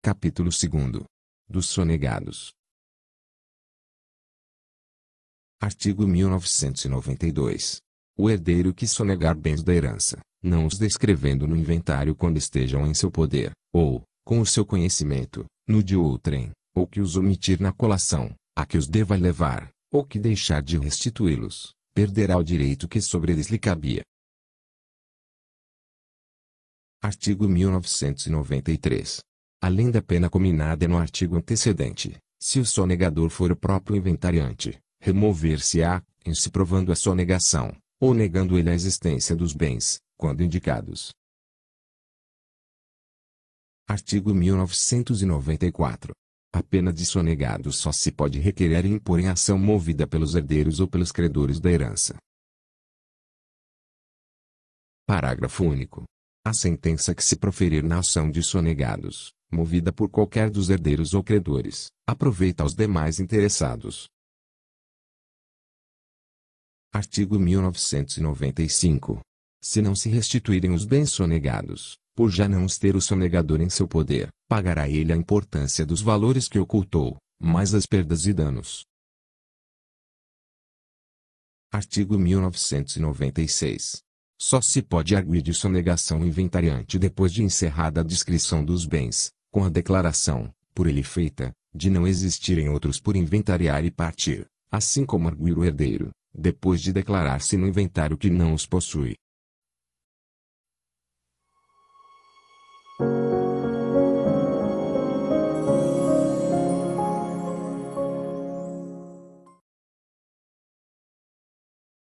Capítulo 2 Dos Sonegados Artigo 1992. O herdeiro que sonegar bens da herança, não os descrevendo no inventário quando estejam em seu poder, ou, com o seu conhecimento, no de outrem, ou que os omitir na colação, a que os deva levar, ou que deixar de restituí-los, perderá o direito que sobre eles lhe cabia. Artigo 1993 além da pena combinada no artigo antecedente, se o sonegador for o próprio inventariante, remover-se-á, em se provando a sonegação, ou negando ele a existência dos bens, quando indicados. Artigo 1994. A pena de sonegado só se pode requerer e impor em ação movida pelos herdeiros ou pelos credores da herança. Parágrafo único. A sentença que se proferir na ação de sonegados, movida por qualquer dos herdeiros ou credores, aproveita aos demais interessados. Artigo 1995. Se não se restituírem os bens sonegados, por já não os ter o sonegador em seu poder, pagará ele a importância dos valores que ocultou, mais as perdas e danos. Artigo 1996. Só se pode arguir de sonegação inventariante depois de encerrada a descrição dos bens, com a declaração, por ele feita, de não existirem outros por inventariar e partir, assim como arguir o herdeiro, depois de declarar-se no inventário que não os possui,